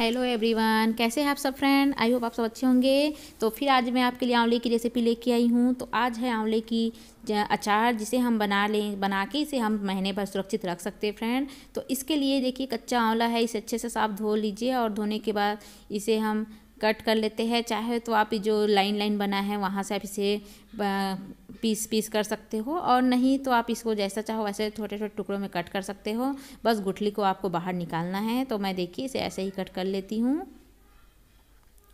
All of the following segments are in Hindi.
हेलो एवरीवन कैसे हैं आप सब फ्रेंड आई होप आप सब अच्छे होंगे तो फिर आज मैं आपके लिए आंवले की रेसिपी लेके आई हूँ तो आज है आंवले की अचार जिसे हम बना लें बना के इसे हम महीने भर सुरक्षित रख सकते हैं फ्रेंड तो इसके लिए देखिए कच्चा आंवला है इसे अच्छे से साफ धो लीजिए और धोने के बाद इसे हम कट कर लेते हैं चाहे तो आप जो लाइन लाइन बना है वहाँ से आप इसे पीस पीस कर सकते हो और नहीं तो आप इसको जैसा चाहो वैसे छोटे छोटे टुकड़ों में कट कर सकते हो बस गुठली को आपको बाहर निकालना है तो मैं देखिए इसे ऐसे ही कट कर लेती हूँ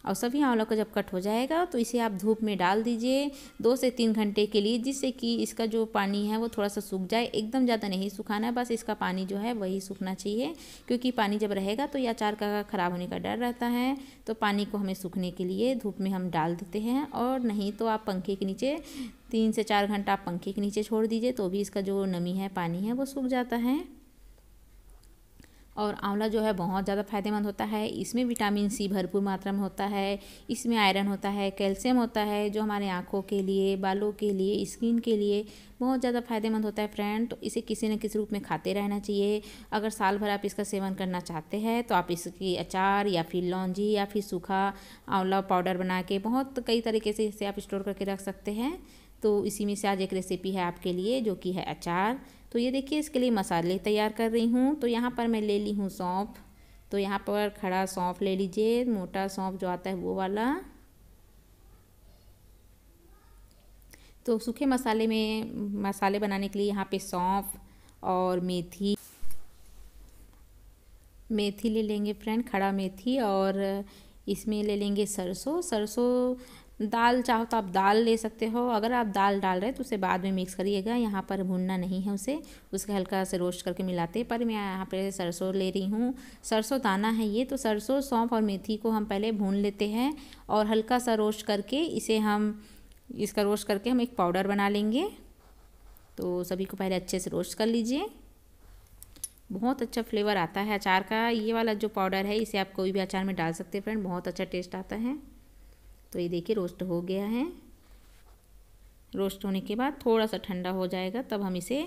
और सभी आंवला का जब कट हो जाएगा तो इसे आप धूप में डाल दीजिए दो से तीन घंटे के लिए जिससे कि इसका जो पानी है वो थोड़ा सा सूख जाए एकदम ज़्यादा नहीं सुखाना है बस इसका पानी जो है वही सूखना चाहिए क्योंकि पानी जब रहेगा तो ये अचार का ख़राब होने का डर रहता है तो पानी को हमें सूखने के लिए धूप में हम डाल देते हैं और नहीं तो आप पंखे के नीचे तीन से चार घंटा आप पंखे के नीचे छोड़ दीजिए तो भी इसका जो नमी है पानी है वो सूख जाता है और आंवला जो है बहुत ज़्यादा फायदेमंद होता है इसमें विटामिन सी भरपूर मात्रा में होता है इसमें आयरन होता है कैल्शियम होता है जो हमारे आँखों के लिए बालों के लिए स्किन के लिए बहुत ज़्यादा फायदेमंद होता है फ्रेंड तो इसे किसी न किसी रूप में खाते रहना चाहिए अगर साल भर आप इसका सेवन करना चाहते हैं तो आप इसकी अचार या फिर लौंजी या फिर सूखा आंवला पाउडर बना के बहुत कई तरीके से इसे आप स्टोर करके रख सकते हैं तो इसी में से आज एक रेसिपी है आपके लिए जो कि है अचार तो ये देखिए इसके लिए मसाले तैयार कर रही हूँ तो यहाँ पर मैं ले ली हूँ सौंफ तो यहाँ पर खड़ा सौंफ ले लीजिए मोटा सौंफ जो आता है वो वाला तो सूखे मसाले में मसाले बनाने के लिए यहाँ पे सौंफ और मेथी मेथी ले लेंगे फ्रेंड खड़ा मेथी और इसमें ले लेंगे सरसों सरसों दाल चाहो तो आप दाल ले सकते हो अगर आप दाल डाल रहे हैं तो उसे बाद में मिक्स करिएगा यहाँ पर भूनना नहीं है उसे उसके हल्का से रोस्ट करके मिलाते पर मैं यहाँ पर सरसों ले रही हूँ सरसों दाना है ये तो सरसों सौंफ और मेथी को हम पहले भून लेते हैं और हल्का सा रोस्ट करके इसे हम इसका रोस्ट करके हम एक पाउडर बना लेंगे तो सभी को पहले अच्छे से रोस्ट कर लीजिए बहुत अच्छा फ्लेवर आता है अचार का ये वाला जो पाउडर है इसे आप कोई भी अचार में डाल सकते हैं फ्रेंड बहुत अच्छा टेस्ट आता है तो ये देखिए रोस्ट हो गया है रोस्ट होने के बाद थोड़ा सा ठंडा हो जाएगा तब हम इसे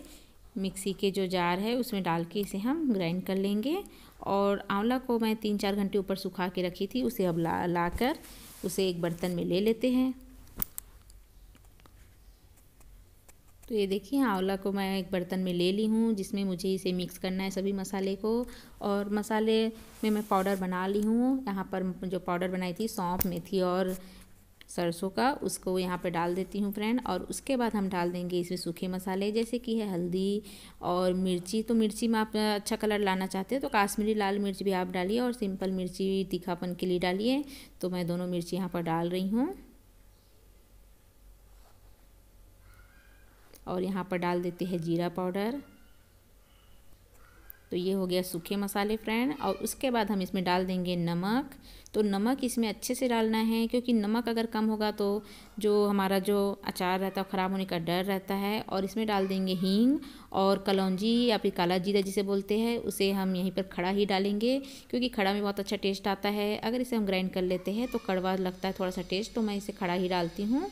मिक्सी के जो जार है उसमें डाल के इसे हम ग्राइंड कर लेंगे और आंवला को मैं तीन चार घंटे ऊपर सुखा के रखी थी उसे अब ला ला कर उसे एक बर्तन में ले लेते हैं तो ये देखिए आंवला को मैं एक बर्तन में ले ली हूँ जिसमें मुझे इसे मिक्स करना है सभी मसाले को और मसाले में मैं पाउडर बना ली हूँ यहाँ पर जो पाउडर बनाई थी सौंफ मेथी और सरसों का उसको यहाँ पे डाल देती हूँ फ्रेंड और उसके बाद हम डाल देंगे इसमें सूखे मसाले जैसे कि है हल्दी और मिर्ची तो मिर्ची में आप अच्छा कलर लाना चाहते हैं तो काश्मीरी लाल मिर्च भी आप डालिए और सिंपल मिर्ची तीखापन के लिए डालिए तो मैं दोनों मिर्ची यहाँ पर डाल रही हूँ और यहाँ पर डाल देते हैं जीरा पाउडर तो ये हो गया सूखे मसाले फ्रेंड और उसके बाद हम इसमें डाल देंगे नमक तो नमक इसमें अच्छे से डालना है क्योंकि नमक अगर कम होगा तो जो हमारा जो अचार रहता है ख़राब होने का डर रहता है और इसमें डाल देंगे हींग और कलौजी या फिर काला जीरा जिसे बोलते हैं उसे हम यहीं पर खड़ा ही डालेंगे क्योंकि खड़ा में बहुत अच्छा टेस्ट आता है अगर इसे हम ग्राइंड कर लेते हैं तो कड़वा लगता है थोड़ा सा टेस्ट तो मैं इसे खड़ा ही डालती हूँ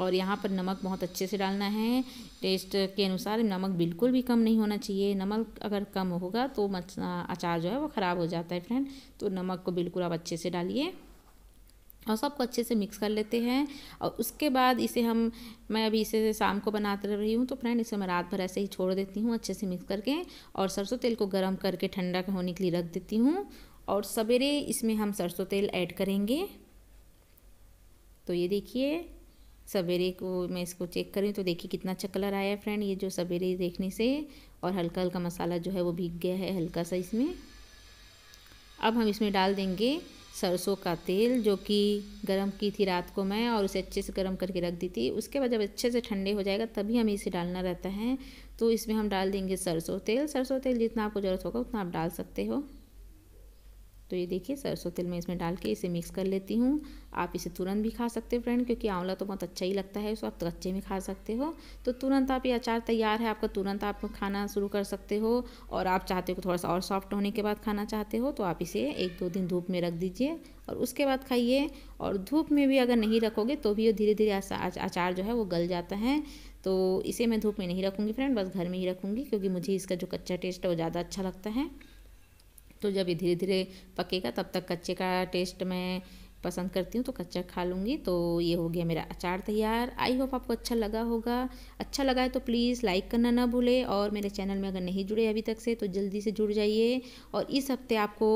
और यहाँ पर नमक बहुत अच्छे से डालना है टेस्ट के अनुसार नमक बिल्कुल भी कम नहीं होना चाहिए नमक अगर कम होगा तो अचार जो है वो ख़राब हो जाता है फ्रेंड तो नमक को बिल्कुल आप अच्छे से डालिए और सबको अच्छे से मिक्स कर लेते हैं और उसके बाद इसे हम मैं अभी इसे शाम को बनाते रही हूँ तो फ्रेंड इसे मैं रात भर ऐसे ही छोड़ देती हूँ अच्छे से मिक्स करके और सरसों तेल को गर्म करके ठंडा होने के लिए रख देती हूँ और सवेरे इसमें हम सरसों तेल ऐड करेंगे तो ये देखिए सवेरे को मैं इसको चेक करी तो देखिए कितना अच्छा कलर आया है फ्रेंड ये जो सवेरे देखने से और हल्का हल्का मसाला जो है वो भीग गया है हल्का सा इसमें अब हम इसमें डाल देंगे सरसों का तेल जो कि गरम की थी रात को मैं और उसे अच्छे से गरम करके रख दी थी उसके बाद जब अच्छे से ठंडे हो जाएगा तभी हमें इसे डालना रहता है तो इसमें हम डाल देंगे सरसों तेल सरसों तेल जितना आपको ज़रूरत होगा उतना आप डाल सकते हो तो ये देखिए सरसों तेल मैं इसमें डाल के इसे मिक्स कर लेती हूँ आप इसे तुरंत भी खा सकते हो फ्रेंड क्योंकि आंवला तो बहुत अच्छा ही लगता है इसको आप कच्चे में खा सकते हो तो तुरंत आप ये अचार तैयार है आपका तुरंत आप खाना शुरू कर सकते हो और आप चाहते हो थोड़ा सा और सॉफ्ट होने के बाद खाना चाहते हो तो आप इसे एक दो दिन धूप में रख दीजिए और उसके बाद खाइए और धूप में भी अगर नहीं रखोगे तो भी ये धीरे धीरे अचार जो है वो गल जाता है तो इसे मैं धूप में नहीं रखूँगी फ्रेंड बस घर में ही रखूँगी क्योंकि मुझे इसका जो कच्चा टेस्ट है वो ज़्यादा अच्छा लगता है तो जब ये धीरे धीरे पकेगा तब तक कच्चे का टेस्ट में पसंद करती हूँ तो कच्चा खा लूँगी तो ये हो गया मेरा अचार तैयार आई होप आपको अच्छा लगा होगा अच्छा लगा है तो प्लीज़ लाइक करना ना भूले और मेरे चैनल में अगर नहीं जुड़े अभी तक से तो जल्दी से जुड़ जाइए और इस हफ्ते आपको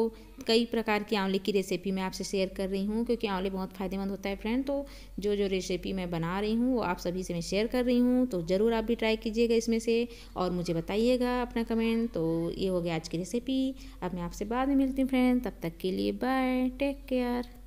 कई प्रकार की आंवले की रेसिपी मैं आपसे शेयर कर रही हूँ क्योंकि आंवले बहुत फ़ायदेमंद होता है फ्रेंड तो जो जो रेसिपी मैं बना रही हूँ वो आप सभी से मैं शेयर कर रही हूँ तो ज़रूर आप भी ट्राई कीजिएगा इसमें से और मुझे बताइएगा अपना कमेंट तो ये हो गया आज की रेसिपी अब मैं आपसे बाद में मिलती हूँ फ्रेंड तब तक के लिए बाय टेक केयर